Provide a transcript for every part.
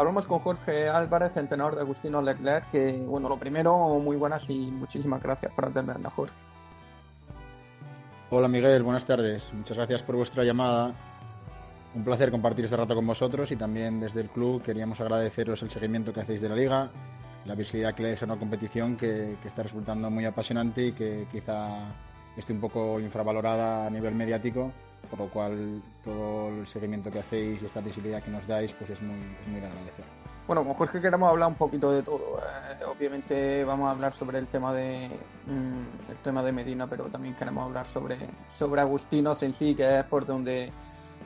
Hablamos con Jorge Álvarez, entrenador de Agustino Leclerc, que, bueno, lo primero, muy buenas y muchísimas gracias por atendernos, Jorge. Hola Miguel, buenas tardes. Muchas gracias por vuestra llamada. Un placer compartir este rato con vosotros y también desde el club queríamos agradeceros el seguimiento que hacéis de la liga, la visibilidad que le es a una competición que, que, está resultando muy apasionante y que quizá esté un poco infravalorada a nivel mediático por lo cual todo el seguimiento que hacéis y esta visibilidad que nos dais pues es muy, muy de agradecer. Bueno, Jorge queremos hablar un poquito de todo. Eh, obviamente vamos a hablar sobre el tema de mm, el tema de Medina, pero también queremos hablar sobre, sobre Agustinos en sí, que es por donde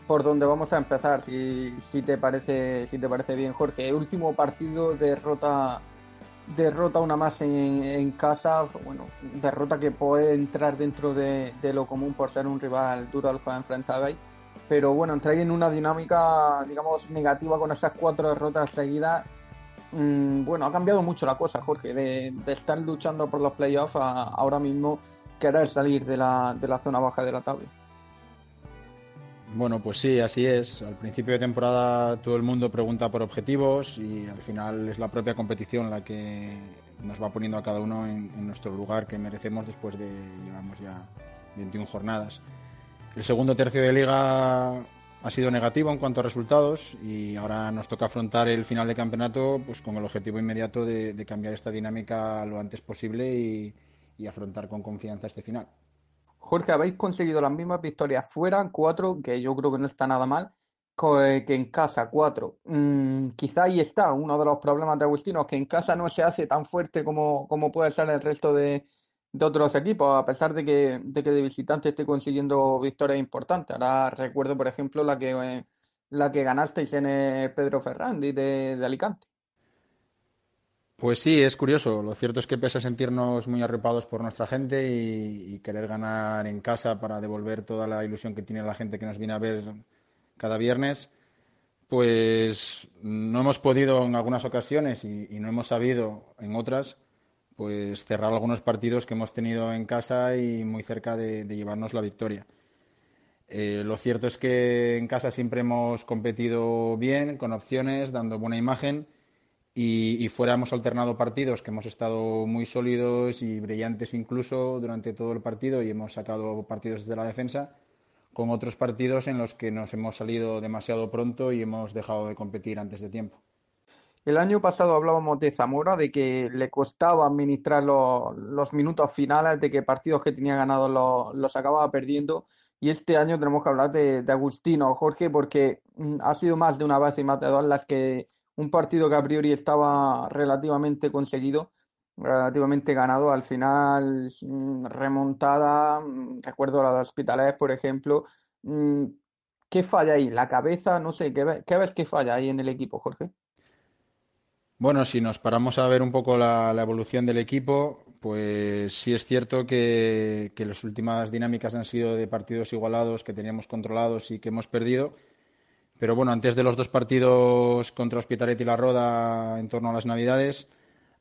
por donde vamos a empezar, si, si te parece, si te parece bien, Jorge. último partido derrota derrota una más en, casa, bueno, derrota que puede entrar dentro de, lo común por ser un rival duro al cual pero bueno, entrar en una dinámica, digamos, negativa con esas cuatro derrotas seguidas. Mm, bueno, ha cambiado mucho la cosa, Jorge, de, estar luchando por los playoffs a ahora mismo querer salir de la, de la zona baja de la tabla. Bueno, pues sí, así es. Al principio de temporada todo el mundo pregunta por objetivos y al final es la propia competición la que nos va poniendo a cada uno en, nuestro lugar que merecemos después de, llevamos ya 21 jornadas. El segundo tercio de liga ha sido negativo en cuanto a resultados y ahora nos toca afrontar el final de campeonato pues con el objetivo inmediato de, cambiar esta dinámica lo antes posible y afrontar con confianza este final. Jorge, habéis conseguido las mismas victorias fuera, cuatro, que yo creo que no está nada mal, eh, que en casa, cuatro. Mm, quizá ahí está uno de los problemas de Agustinos, que en casa no se hace tan fuerte como, como puede ser el resto de, otros equipos, a pesar de que, de que de visitante esté consiguiendo victorias importantes. Ahora recuerdo, por ejemplo, la que, eh, la que ganasteis en el Pedro Ferrandi de Alicante. Pues sí, es curioso. Lo cierto es que pese a sentirnos muy arropados por nuestra gente y, querer ganar en casa para devolver toda la ilusión que tiene la gente que nos viene a ver cada viernes, pues no hemos podido en algunas ocasiones y, no hemos sabido en otras, pues cerrar algunos partidos que hemos tenido en casa y muy cerca de, llevarnos la victoria. Eh, lo cierto es que en casa siempre hemos competido bien, con opciones, dando buena imagen y, y, fuéramos alternado partidos que hemos estado muy sólidos y brillantes incluso durante todo el partido y hemos sacado partidos desde la defensa con otros partidos en los que nos hemos salido demasiado pronto y hemos dejado de competir antes de tiempo. El año pasado hablábamos de Zamora, de que le costaba administrar los, minutos finales, de que partidos que tenía ganado los, acababa perdiendo. Y este año tenemos que hablar de, de Agustino, Jorge, porque mm, ha sido más de una base y más las que un partido que a priori estaba relativamente conseguido, relativamente ganado. Al final, mm, remontada, mm, recuerdo la de Hospitales, por ejemplo. Mm, ¿Qué falla ahí? ¿La cabeza? No sé, ¿qué ves, ves que falla ahí en el equipo, Jorge? Bueno, si nos paramos a ver un poco la, evolución del equipo, pues sí es cierto que, que las últimas dinámicas han sido de partidos igualados que teníamos controlados y que hemos perdido pero bueno, antes de los dos partidos contra Hospitalet y La Roda en torno a las Navidades,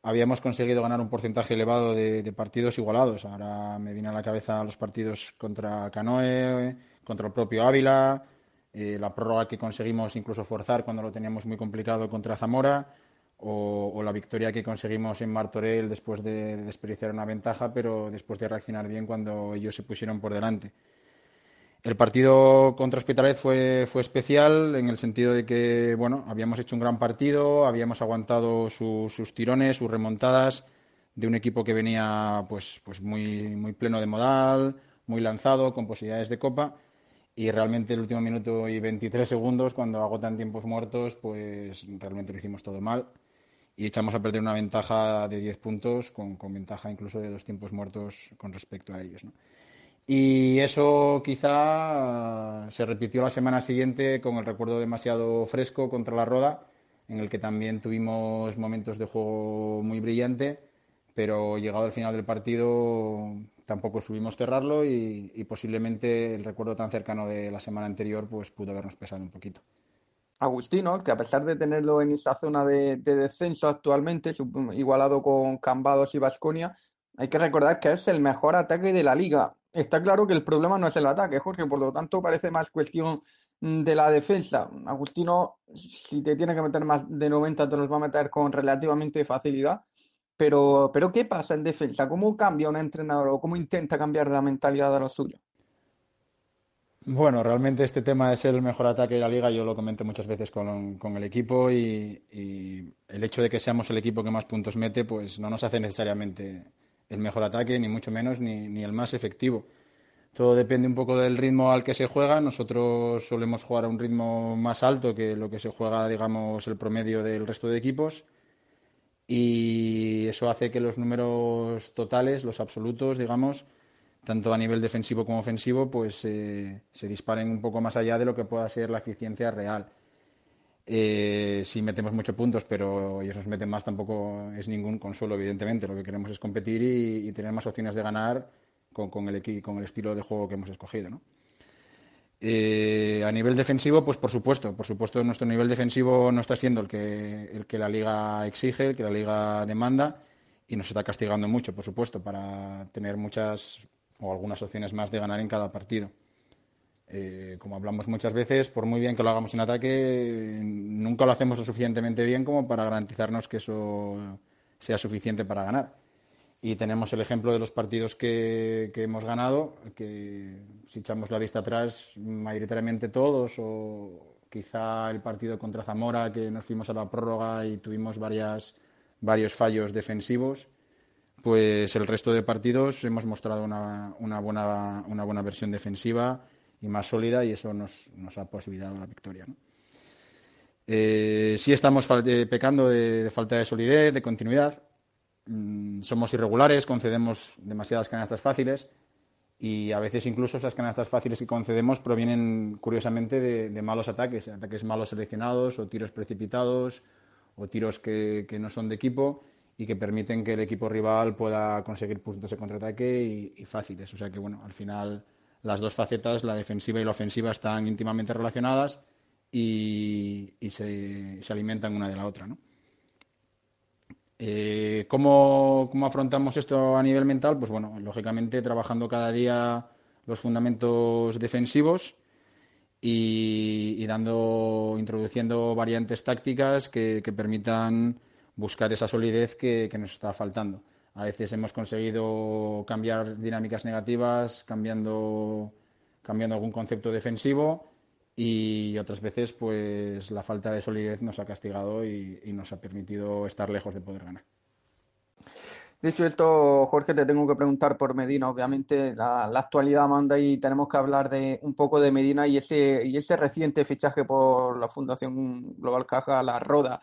habíamos conseguido ganar un porcentaje elevado de, partidos igualados. Ahora me viene a la cabeza los partidos contra Canoe, contra el propio Ávila, eh, la prórroga que conseguimos incluso forzar cuando lo teníamos muy complicado contra Zamora. O, o, la victoria que conseguimos en Martorell después de desperdiciar una ventaja, pero después de reaccionar bien cuando ellos se pusieron por delante. El partido contra Hospitalet fue, especial en el sentido de que, bueno, habíamos hecho un gran partido, habíamos aguantado sus tirones, sus remontadas de un equipo que venía pues, pues muy, muy pleno de modal, muy lanzado, con posibilidades de copa. Y realmente el último minuto y 23 segundos, cuando agotan tiempos muertos, pues realmente lo hicimos todo mal. Y echamos a perder una ventaja de 10 puntos, con, con ventaja incluso de dos tiempos muertos con respecto a ellos. Y eso quizá se repitió la semana siguiente con el recuerdo demasiado fresco contra la Roda, en el que también tuvimos momentos de juego muy brillante, pero llegado al final del partido tampoco subimos cerrarlo y, posiblemente el recuerdo tan cercano de la semana anterior pues pudo habernos pesado un poquito. Agustino, que a pesar de tenerlo en esa zona de, de descenso actualmente, igualado con Cambados y Vasconia, hay que recordar que es el mejor ataque de la liga está claro que el problema no es el ataque, Jorge, por lo tanto parece más cuestión de la defensa. Agustino, si te tiene que meter más de 90, te los va a meter con relativamente facilidad. Pero, pero ¿qué pasa en defensa? ¿Cómo cambia un entrenador o cómo intenta cambiar la mentalidad de lo suyo? Bueno, realmente este tema es el mejor ataque de la liga. Yo lo comento muchas veces con, con el equipo y, y, el hecho de que seamos el equipo que más puntos mete, pues no nos hace necesariamente el mejor ataque, ni mucho menos, ni, el más efectivo. Todo depende un poco del ritmo al que se juega. Nosotros solemos jugar a un ritmo más alto que lo que se juega, digamos, el promedio del resto de equipos. Y eso hace que los números totales, los absolutos, digamos, tanto a nivel defensivo como ofensivo, pues eh, se disparen un poco más allá de lo que pueda ser la eficiencia real. Eh, si metemos muchos puntos, pero ellos nos meten más, tampoco es ningún consuelo, evidentemente. Lo que queremos es competir y, tener más opciones de ganar con, con, el, con el estilo de juego que hemos escogido. ¿no? Eh, a nivel defensivo, pues por supuesto, por supuesto nuestro nivel defensivo no está siendo el que, el que la liga exige, el que la liga demanda y nos está castigando mucho, por supuesto, para tener muchas o algunas opciones más de ganar en cada partido. Eh, como hablamos muchas veces, por muy bien que lo hagamos en ataque, nunca lo hacemos lo suficientemente bien como para garantizarnos que eso sea suficiente para ganar. Y tenemos el ejemplo de los partidos que, hemos ganado, que si echamos la vista atrás, mayoritariamente todos, o quizá el partido contra Zamora, que nos fuimos a la prórroga y tuvimos varios fallos defensivos, pues el resto de partidos hemos mostrado una buena versión defensiva y más sólida y eso nos, nos ha posibilitado la victoria. ¿no? Eh, sí estamos eh, pecando de, falta de solidez, de continuidad. Mm, somos irregulares, concedemos demasiadas canastas fáciles y a veces incluso esas canastas fáciles que concedemos provienen curiosamente de, malos ataques, ataques malos seleccionados o tiros precipitados o tiros que, no son de equipo y que permiten que el equipo rival pueda conseguir puntos de contraataque y, y, fáciles. O sea que, bueno, al final las dos facetas, la defensiva y la ofensiva, están íntimamente relacionadas y, se, alimentan una de la otra. ¿no? Eh, ¿cómo, afrontamos esto a nivel mental? Pues bueno, lógicamente trabajando cada día los fundamentos defensivos y, dando, introduciendo variantes tácticas que, permitan buscar esa solidez que nos está faltando. A veces hemos conseguido cambiar dinámicas negativas, cambiando, cambiando algún concepto defensivo y otras veces pues la falta de solidez nos ha castigado y, nos ha permitido estar lejos de poder ganar. Dicho esto, Jorge, te tengo que preguntar por Medina. Obviamente, la, actualidad manda y tenemos que hablar de un poco de Medina y ese, y ese reciente fichaje por la Fundación Global Caja La Roda.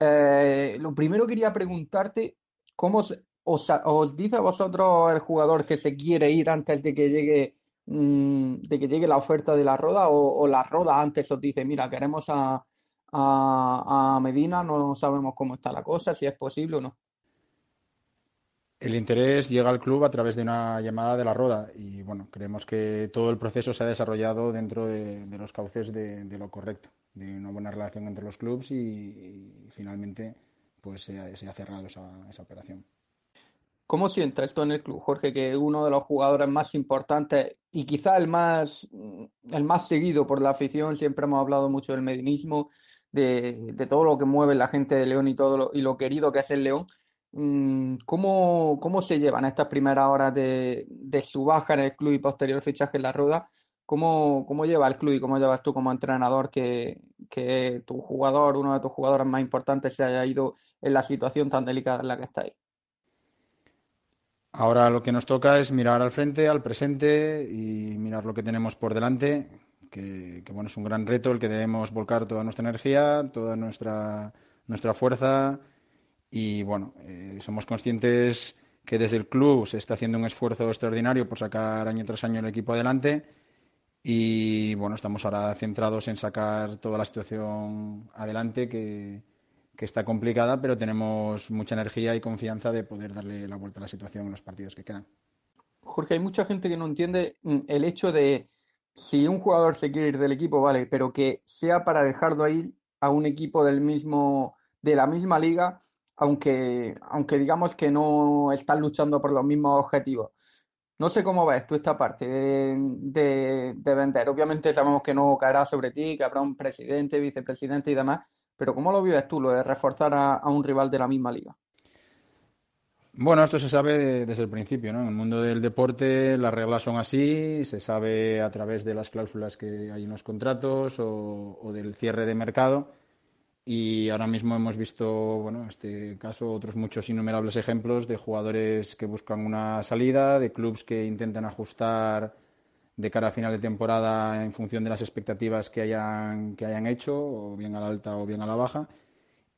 Eh, lo primero quería preguntarte cómo os, dice a vosotros el jugador que se quiere ir antes de que llegue mm, de que llegue la oferta de la roda o, la roda antes os dice mira queremos a, Medina, no sabemos cómo está la cosa, si es posible o no. El interés llega al club a través de una llamada de la Roda y bueno, creemos que todo el proceso se ha desarrollado dentro de, los cauces de, lo correcto, de una buena relación entre los clubes y, finalmente pues se, ha, cerrado esa operación. ¿Cómo sientes esto en el club, Jorge, que uno de los jugadores más importantes y quizá el más, mm, el más seguido por la afición, siempre hemos hablado mucho del medinismo, de, todo lo que mueve la gente de León y todo lo, y lo querido que es el León, mm, ¿Cómo, ¿Cómo, se llevan estas primeras horas de, de, su baja en el club y posterior fichaje en la rueda? ¿Cómo, lleva el club y cómo llevas tú como entrenador que, que tu jugador, uno de tus jugadores más importantes, se haya ido en la situación tan delicada en la que estáis? Ahora lo que nos toca es mirar al frente, al presente y mirar lo que tenemos por delante, que, bueno, es un gran reto el que debemos volcar toda nuestra energía, toda nuestra, nuestra fuerza y bueno, eh, somos conscientes que desde el club se está haciendo un esfuerzo extraordinario por sacar año tras año el equipo adelante y bueno, estamos ahora centrados en sacar toda la situación adelante que, que está complicada, pero tenemos mucha energía y confianza de poder darle la vuelta a la situación en los partidos que quedan. Jorge, hay mucha gente que no entiende mm, el hecho de si un jugador se quiere ir del equipo, vale, pero que sea para dejarlo ahí a un equipo del mismo, de la misma liga, aunque, aunque digamos que no están luchando por los mismos objetivos. No sé cómo ves tú esta parte de vender. Obviamente sabemos que no caerá sobre ti, que habrá un presidente, vicepresidente y demás, pero ¿cómo lo vives tú, lo de reforzar a, un rival de la misma liga? Bueno, esto se sabe desde el principio, ¿no? En el mundo del deporte las reglas son así, se sabe a través de las cláusulas que hay en los contratos o, o del cierre de mercado. Y ahora mismo hemos visto, bueno, en este caso, otros muchos innumerables ejemplos de jugadores que buscan una salida, de clubes que intentan ajustar de cara a final de temporada en función de las expectativas que hayan, que hayan hecho, o bien a la alta o bien a la baja,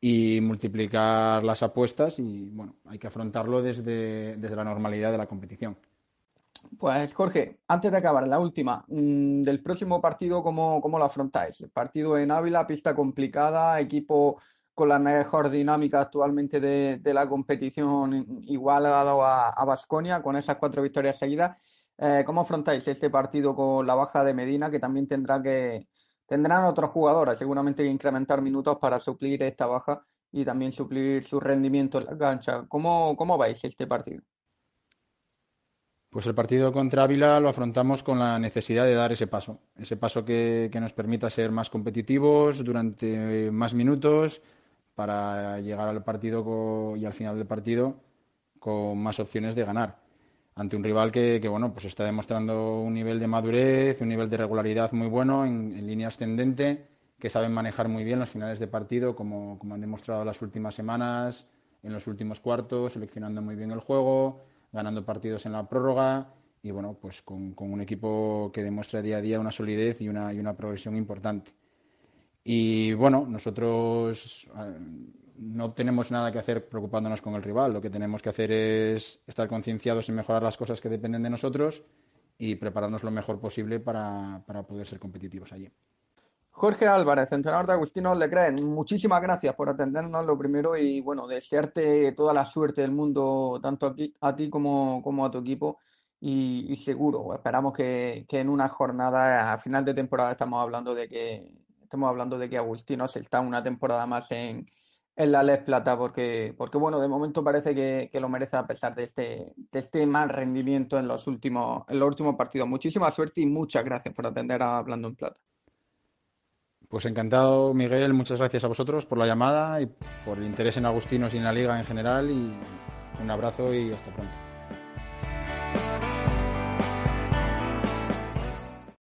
y multiplicar las apuestas y, bueno, hay que afrontarlo desde, desde la normalidad de la competición. Pues Jorge, antes de acabar, la última, mm, del próximo partido, ¿cómo, ¿cómo lo afrontáis? El partido en Ávila, pista complicada, equipo con la mejor dinámica actualmente de, de la competición, igualado a Vasconia, con esas cuatro victorias seguidas eh, ¿Cómo afrontáis este partido con la baja de Medina, que también tendrá que tendrán otros jugadores, seguramente incrementar minutos para suplir esta baja y también suplir su rendimiento en la cancha? ¿Cómo, cómo vais este partido? Pues el partido contra Ávila lo afrontamos con la necesidad de dar ese paso, ese paso que, que, nos permita ser más competitivos durante más minutos para llegar al partido y al final del partido con más opciones de ganar ante un rival que, bueno, pues está demostrando un nivel de madurez, un nivel de regularidad muy bueno, en, línea ascendente, que saben manejar muy bien los finales de partido, como, han demostrado las últimas semanas, en los últimos cuartos, seleccionando muy bien el juego, ganando partidos en la prórroga y bueno, pues con, un equipo que demuestra día a día una solidez y una, y una progresión importante. Y bueno, nosotros ah, no tenemos nada que hacer preocupándonos con el rival. Lo que tenemos que hacer es estar concienciados en mejorar las cosas que dependen de nosotros y prepararnos lo mejor posible para, poder ser competitivos allí. Jorge Álvarez, entrenador de Agustino Leclerc, muchísimas gracias por atendernos lo primero y bueno, desearte toda la suerte del mundo, tanto a ti como, a tu equipo. Y, seguro, esperamos que, que en una jornada, a final de temporada, estamos hablando de que estamos hablando de que Agustinos está una temporada más en, en la led Plata, porque, porque bueno, de momento parece que, que, lo merece a pesar de este, de este mal rendimiento en los últimos, en los últimos partidos. Muchísima suerte y muchas gracias por atender a Hablando en Plata. Pues encantado, Miguel, muchas gracias a vosotros por la llamada y por el interés en Agustinos y en la liga en general. Y un abrazo y hasta pronto.